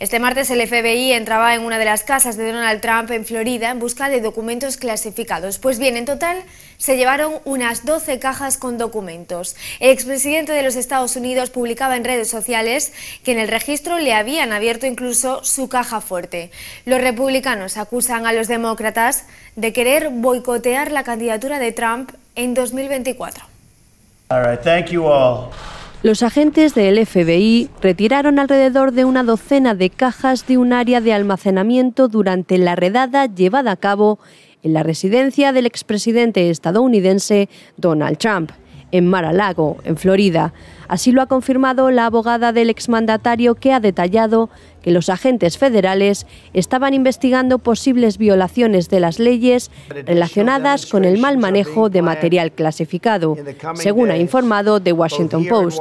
Este martes el FBI entraba en una de las casas de Donald Trump en Florida en busca de documentos clasificados. Pues bien, en total se llevaron unas 12 cajas con documentos. El expresidente de los Estados Unidos publicaba en redes sociales que en el registro le habían abierto incluso su caja fuerte. Los republicanos acusan a los demócratas de querer boicotear la candidatura de Trump en 2024. All right, thank you all. Los agentes del FBI retiraron alrededor de una docena de cajas de un área de almacenamiento durante la redada llevada a cabo en la residencia del expresidente estadounidense Donald Trump en Mar-a-Lago, en Florida. Así lo ha confirmado la abogada del exmandatario que ha detallado que los agentes federales estaban investigando posibles violaciones de las leyes relacionadas con el mal manejo de material clasificado, según ha informado The Washington Post.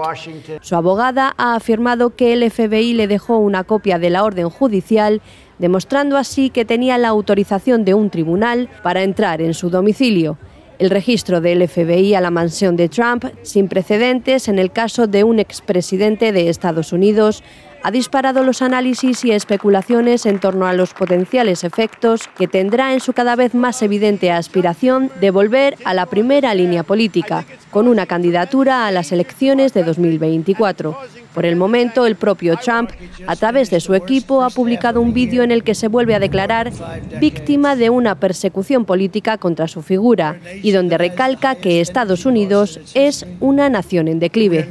Su abogada ha afirmado que el FBI le dejó una copia de la orden judicial demostrando así que tenía la autorización de un tribunal para entrar en su domicilio. El registro del FBI a la mansión de Trump, sin precedentes en el caso de un expresidente de Estados Unidos, ha disparado los análisis y especulaciones en torno a los potenciales efectos que tendrá en su cada vez más evidente aspiración de volver a la primera línea política, con una candidatura a las elecciones de 2024. Por el momento, el propio Trump, a través de su equipo, ha publicado un vídeo en el que se vuelve a declarar víctima de una persecución política contra su figura y donde recalca que Estados Unidos es una nación en declive.